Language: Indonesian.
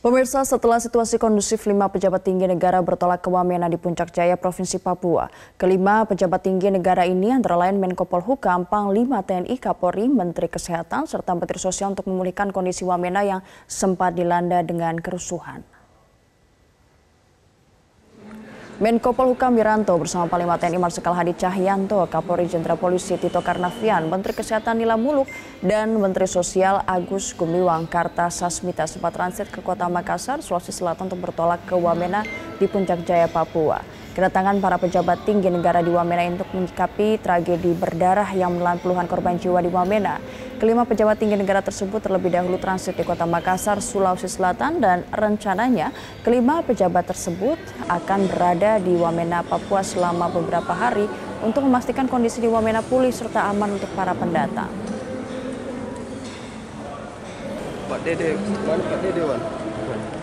Pemirsa, setelah situasi kondusif, lima pejabat tinggi negara bertolak ke Wamena di Puncak Jaya, Provinsi Papua. Kelima pejabat tinggi negara ini antara lain Menko Polhukam, Panglima TNI, Kapolri, Menteri Kesehatan, serta Menteri Sosial untuk memulihkan kondisi Wamena yang sempat dilanda dengan kerusuhan. Menko Polhukam Wiranto bersama Panglima TNI Marsikal Hadi Cahyanto, Kapolri Jenderal Polisi Tito Karnavian, Menteri Kesehatan Nila Muluk, dan Menteri Sosial Agus Gumiwang Kartasasmita sempat transit ke kota Makassar, Sulawesi Selatan untuk bertolak ke Wamena di Puncak Jaya, Papua. Kedatangan para pejabat tinggi negara di Wamena untuk menyikapi tragedi berdarah yang menelan puluhan korban jiwa di Wamena. Kelima pejabat tinggi negara tersebut terlebih dahulu transit di kota Makassar, Sulawesi Selatan dan rencananya kelima pejabat tersebut akan berada di Wamena, Papua selama beberapa hari untuk memastikan kondisi di Wamena pulih serta aman untuk para pendatang. Pak Dede, Pak Dede, Pak.